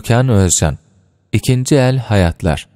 Gökhan Özcan İkinci El Hayatlar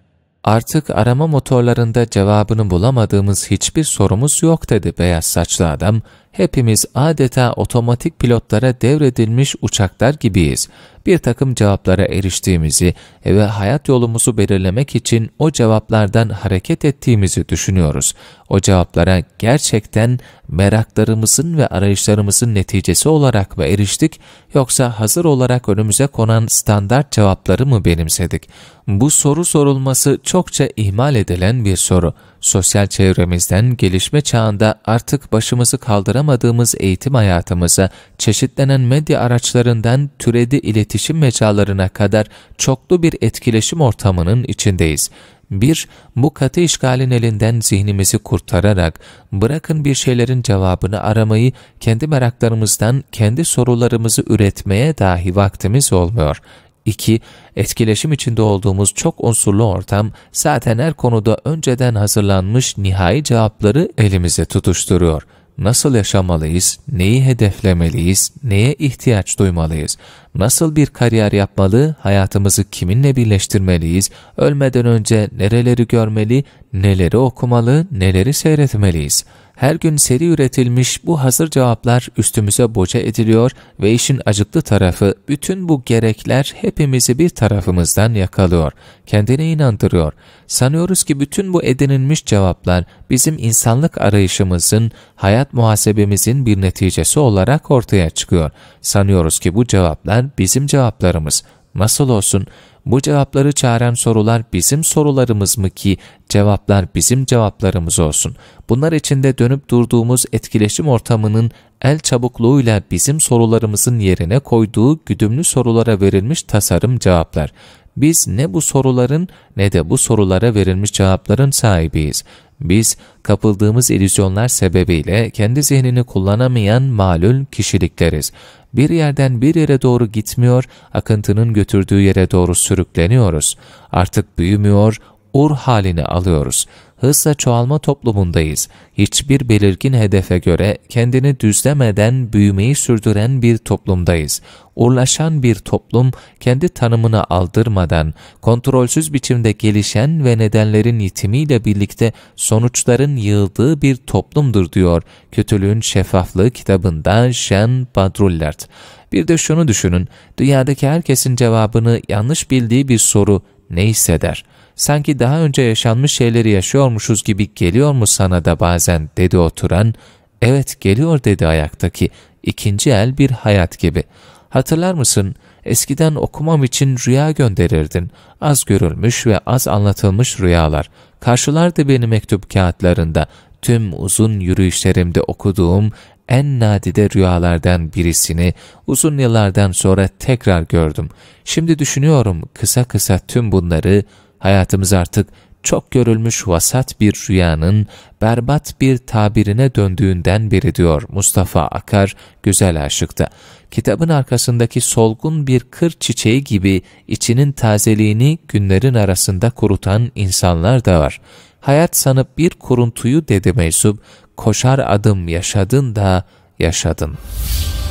Artık arama motorlarında cevabını bulamadığımız hiçbir sorumuz yok dedi beyaz saçlı adam. Hepimiz adeta otomatik pilotlara devredilmiş uçaklar gibiyiz bir takım cevaplara eriştiğimizi ve hayat yolumuzu belirlemek için o cevaplardan hareket ettiğimizi düşünüyoruz. O cevaplara gerçekten meraklarımızın ve arayışlarımızın neticesi olarak mı eriştik yoksa hazır olarak önümüze konan standart cevapları mı benimsedik? Bu soru sorulması çokça ihmal edilen bir soru. Sosyal çevremizden gelişme çağında artık başımızı kaldıramadığımız eğitim hayatımıza, çeşitlenen medya araçlarından türedi iletişim iletişim mecralarına kadar çoklu bir etkileşim ortamının içindeyiz. Bir, bu katı işgalin elinden zihnimizi kurtararak, bırakın bir şeylerin cevabını aramayı, kendi meraklarımızdan kendi sorularımızı üretmeye dahi vaktimiz olmuyor. 2. Etkileşim içinde olduğumuz çok unsurlu ortam zaten her konuda önceden hazırlanmış nihai cevapları elimize tutuşturuyor. Nasıl yaşamalıyız, neyi hedeflemeliyiz, neye ihtiyaç duymalıyız? nasıl bir kariyer yapmalı, hayatımızı kiminle birleştirmeliyiz, ölmeden önce nereleri görmeli, neleri okumalı, neleri seyretmeliyiz. Her gün seri üretilmiş bu hazır cevaplar üstümüze boca ediliyor ve işin acıklı tarafı bütün bu gerekler hepimizi bir tarafımızdan yakalıyor, kendine inandırıyor. Sanıyoruz ki bütün bu edinilmiş cevaplar bizim insanlık arayışımızın, hayat muhasebemizin bir neticesi olarak ortaya çıkıyor. Sanıyoruz ki bu cevaplar bizim cevaplarımız. Nasıl olsun? Bu cevapları çağıran sorular bizim sorularımız mı ki cevaplar bizim cevaplarımız olsun? Bunlar içinde dönüp durduğumuz etkileşim ortamının el çabukluğuyla bizim sorularımızın yerine koyduğu güdümlü sorulara verilmiş tasarım cevaplar. Biz ne bu soruların ne de bu sorulara verilmiş cevapların sahibiyiz. Biz kapıldığımız illüzyonlar sebebiyle kendi zihnini kullanamayan malul kişilikleriz. Bir yerden bir yere doğru gitmiyor, akıntının götürdüğü yere doğru sürükleniyoruz. Artık büyümüyor, ur halini alıyoruz hızla çoğalma toplumundayız. Hiçbir belirgin hedefe göre kendini düzlemeden büyümeyi sürdüren bir toplumdayız. Urlaşan bir toplum kendi tanımını aldırmadan, kontrolsüz biçimde gelişen ve nedenlerin yitimiyle birlikte sonuçların yığıldığı bir toplumdur diyor Kötülüğün Şeffaflığı kitabında Jean Badrullert. Bir de şunu düşünün, dünyadaki herkesin cevabını yanlış bildiği bir soru ne hisseder? Sanki daha önce yaşanmış şeyleri yaşıyormuşuz gibi geliyor mu sana da bazen dedi oturan. Evet geliyor dedi ayaktaki. ikinci el bir hayat gibi. Hatırlar mısın? Eskiden okumam için rüya gönderirdin. Az görülmüş ve az anlatılmış rüyalar. Karşılardı beni mektup kağıtlarında. Tüm uzun yürüyüşlerimde okuduğum en nadide rüyalardan birisini uzun yıllardan sonra tekrar gördüm. Şimdi düşünüyorum kısa kısa tüm bunları hayatımız artık çok görülmüş vasat bir rüyanın berbat bir tabirine döndüğünden beri diyor Mustafa Akar Güzel Aşık'ta. Kitabın arkasındaki solgun bir kır çiçeği gibi içinin tazeliğini günlerin arasında kurutan insanlar da var. Hayat sanıp bir kuruntuyu dedi meczup, koşar adım yaşadın da yaşadın.''